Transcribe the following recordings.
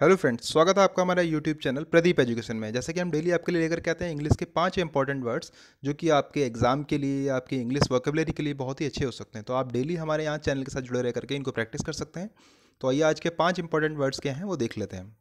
hello friends स्वागत है आपका हमारा यूट्यूब चैनल प्रदीप एजुकेशन में जैसे कि हम डेली आपके लिए लेकर के आते हैं इंग्लिश के पांच इंपॉर्टेंट वर्ड्स जो कि आपके एग्जाम के लिए या आपकी इंग्लिश वोकेबलरी के लिए बहुत ही अच्छे हो सकते हैं तो आप डेली हमारे यहाँ चैनल के साथ जुड़े रह करके इनको प्रैक्टिस कर सकते हैं तो आइए आज के पाँच इंपॉर्टेंट वर्ड्स क्या हैं वो देख लेते हैं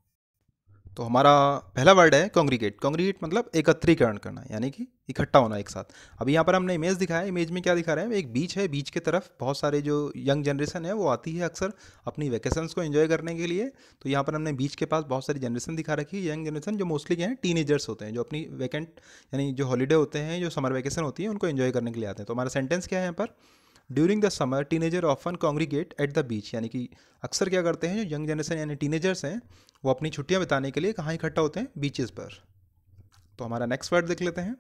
तो हमारा पहला वर्ड है कॉन्ग्रीगेट कॉन्ग्रीगेट मतलब एकत्रीकरण करना यानी कि इकट्ठा होना एक साथ अब यहाँ पर हमने इमेज दिखाया इमेज में क्या दिखा रहे हैं एक बीच है बीच के तरफ बहुत सारे जो यंग जनरेशन है वो आती है अक्सर अपनी वैकेशंस को एंजॉय करने के लिए तो यहाँ पर हमने बीच के पास बहुत सारी जनरेशन दिखा रखी है यंग जनरेशन जो मोस्टली क्या है टीनेजर्स होते हैं जो अपनी वैकेंट यानी जो हॉलीडे होते हैं जो समर वैकेशन होती है उनको एन्जॉय करने के लिए आते हैं तो हमारा सेंटेंस क्या है यहाँ पर during the summer teenager often congregate at the beach यानी कि अक्सर क्या करते हैं जो यंग जनरेशन यानी टीनेजर्स हैं वो अपनी छुट्टियाँ बिताने के लिए कहाँ इकट्ठा होते हैं बीचेस पर तो हमारा नेक्स्ट वर्ड देख लेते हैं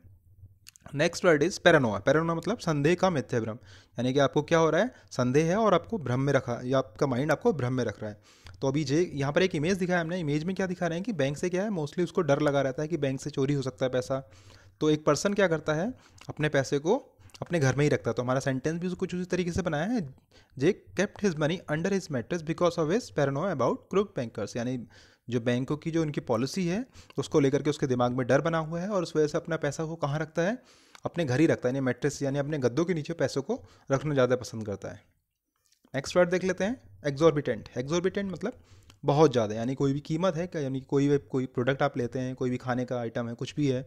next word is paranoia paranoia मतलब संदेह का मिथ्या भ्रम यानी कि आपको क्या हो रहा है संदेह है और आपको भ्रम में रखा या आपका माइंड आपको भ्रम में रख रहा है तो अभी जे यहाँ पर एक इमेज दिखाया हमने इमेज में क्या दिखा रहे हैं कि बैंक से क्या है मोस्टली उसको डर लगा रहता है कि बैंक से चोरी हो सकता है पैसा तो एक पर्सन क्या करता है अपने पैसे को अपने घर में ही रखता तो हमारा सेंटेंस भी कुछ उसी तरीके से बनाया है J kept his money under his mattress because of his paranoia about crook bankers यानी जो बैंकों की जो उनकी पॉलिसी है उसको लेकर के उसके दिमाग में डर बना हुआ है और उस वजह से अपना पैसा वो कहाँ रखता है अपने घर ही रखता है यानी मैट्रेस यानी अपने गद्दों के नीचे पैसों को रखना ज़्यादा पसंद करता है नेक्स्ट वर्ड देख लेते हैं एग्जॉर्बिटेंट एग्जॉर्बिटेंट मतलब बहुत ज़्यादा यानी कोई भी कीमत है यानी कोई भी कोई प्रोडक्ट आप लेते हैं कोई भी खाने का आइटम है कुछ भी है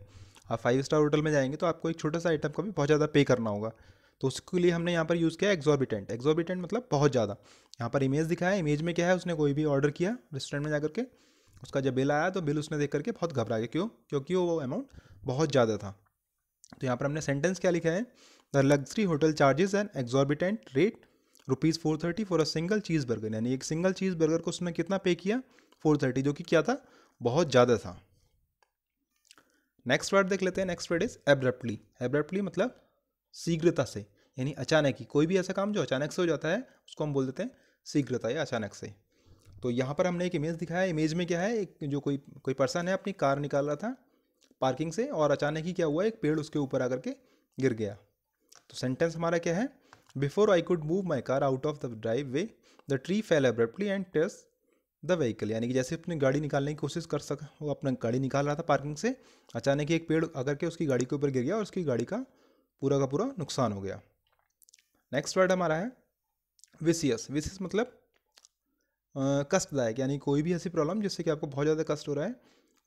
आप फाइव स्टार होटल में जाएंगे तो आपको एक छोटा सा आइटम का भी बहुत ज़्यादा पे करना होगा तो उसके लिए हमने यहाँ पर यूज़ किया एग्जॉर्बिटेंट एक्जॉर्बिटेंट मतलब बहुत ज़्यादा यहाँ पर इमेज दिखाया इमेज में क्या है उसने कोई भी ऑर्डर किया रेस्टोरेंट में जा करके उसका जब बिल आया तो बिल उसने देख करके बहुत घबरा गया क्यों क्योंकि वो अमाउंट बहुत ज़्यादा था तो यहाँ पर हमने सेंटेंस क्या लिखा है the luxury hotel charges and exorbitant rate rupees four thirty for a single cheese burger यानी एक सिंगल चीज़ बर्गर को उसने कितना पे किया फोर थर्टी जो कि क्या था बहुत ज़्यादा था नेक्स्ट वर्ड देख लेते हैं next word is abruptly abruptly मतलब शीघ्रता से यानी अचानक ही कोई भी ऐसा काम जो अचानक से हो जाता है उसको हम बोल देते हैं शीघ्रता या अचानक से तो यहाँ पर हमने एक इमेज दिखाया इमेज में क्या है एक जो कोई कोई पर्सन है अपनी कार निकाल रहा था पार्किंग से और अचानक ही क्या हुआ एक पेड़ उसके ऊपर आकर के गिर गया तो सेंटेंस हमारा क्या है before I could move my car out of the driveway the tree fell abruptly and test the vehicle यानी कि जैसे अपनी गाड़ी निकालने की कोशिश कर सका वो अपना गाड़ी निकाल रहा था पार्किंग से अचानक ही एक पेड़ अगर के उसकी गाड़ी के ऊपर गिर गया और उसकी गाड़ी का पूरा का पूरा नुकसान हो गया नेक्स्ट वर्ड हमारा है विशियस विशियस मतलब कष्टदायक यानी कोई भी ऐसी प्रॉब्लम जिससे कि आपको बहुत ज़्यादा कष्ट हो रहा है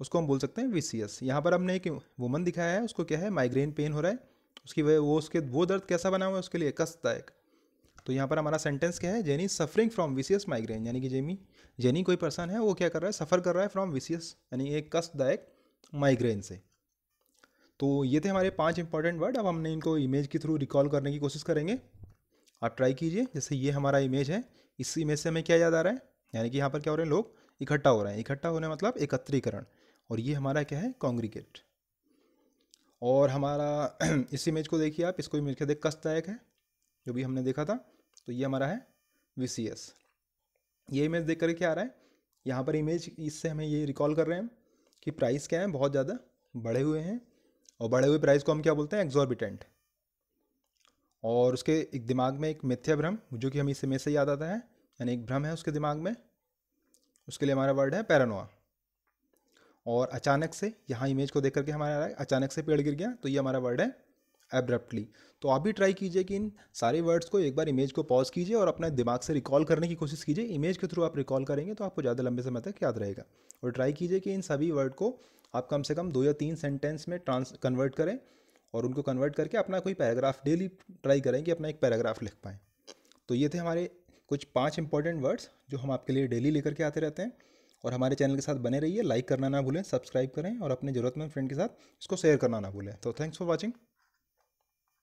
उसको हम बोल सकते हैं विशियस यहाँ पर हमने एक वुमन दिखाया है उसको क्या है माइग्रेन पेन हो रहा है उसकी वजह वो उसके वो दर्द कैसा बना हुआ है उसके लिए कष्टदायक तो यहाँ पर हमारा सेंटेंस क्या है Jenny suffering from vicious migraine यानी कि जेमी जेनी कोई पर्सन है वो क्या कर रहा है सफ़र कर रहा है फ्रॉम विशियस यानी एक कष्टदायक माइग्रेन से तो ये थे हमारे पांच इंपॉर्टेंट वर्ड अब हमने इनको इमेज के थ्रू रिकॉल करने की कोशिश करेंगे आप ट्राई कीजिए जैसे ये हमारा इमेज है इस इमेज से हमें क्या याद आ रहा है यानी कि यहाँ पर क्या हो रहे हैं लोग इकट्ठा हो रहे हैं इकट्ठा होने मतलब एकत्रीकरण और ये हमारा क्या है कॉन्ग्रीगेट और हमारा इस इमेज को देखिए आप इसको इमेज क्या देख कष्टदायक है जो भी हमने देखा था तो ये हमारा है वी ये इमेज देख करके क्या आ रहा है यहाँ पर इमेज इससे हमें ये रिकॉल कर रहे हैं कि प्राइस क्या है बहुत ज़्यादा बढ़े हुए हैं और बढ़े हुए प्राइस को हम क्या बोलते हैं एग्जॉर्बिटेंट और उसके एक दिमाग में एक मिथ्या भ्रम जो कि हमें इस इमेज से याद आता है यानी एक भ्रम है उसके दिमाग में उसके लिए हमारा वर्ड है पैरानोआ और अचानक से यहाँ इमेज को देख करके हमारा अचानक से पेड़ गिर गया तो ये हमारा वर्ड है एब्रप्टली तो आप भी ट्राई कीजिए कि इन सारे वर्ड्स को एक बार इमेज को पॉज कीजिए और अपने दिमाग से रिकॉल करने की कोशिश कीजिए इमेज के थ्रू आप रिकॉल करेंगे तो आपको ज़्यादा लंबे समय तक याद रहेगा और ट्राई कीजिए कि इन सभी वर्ड को आप कम से कम दो या तीन सेंटेंस में ट्रांस कन्वर्ट करें और उनको कन्वर्ट करके अपना कोई पैराग्राफ डेली ट्राई करें कि अपना एक पैराग्राफ लिख पाएँ तो ये थे हमारे कुछ पाँच इंपॉर्टेंट वर्ड्स जो हम आपके लिए डेली लेकर के आते रहते हैं और हमारे चैनल के साथ बने रहिए लाइक करना ना भूलें सब्सक्राइब करें और अपने ज़रूरतमंद फ्रेंड के साथ इसको शेयर करना ना भूलें तो थैंक्स फॉर वॉचिंग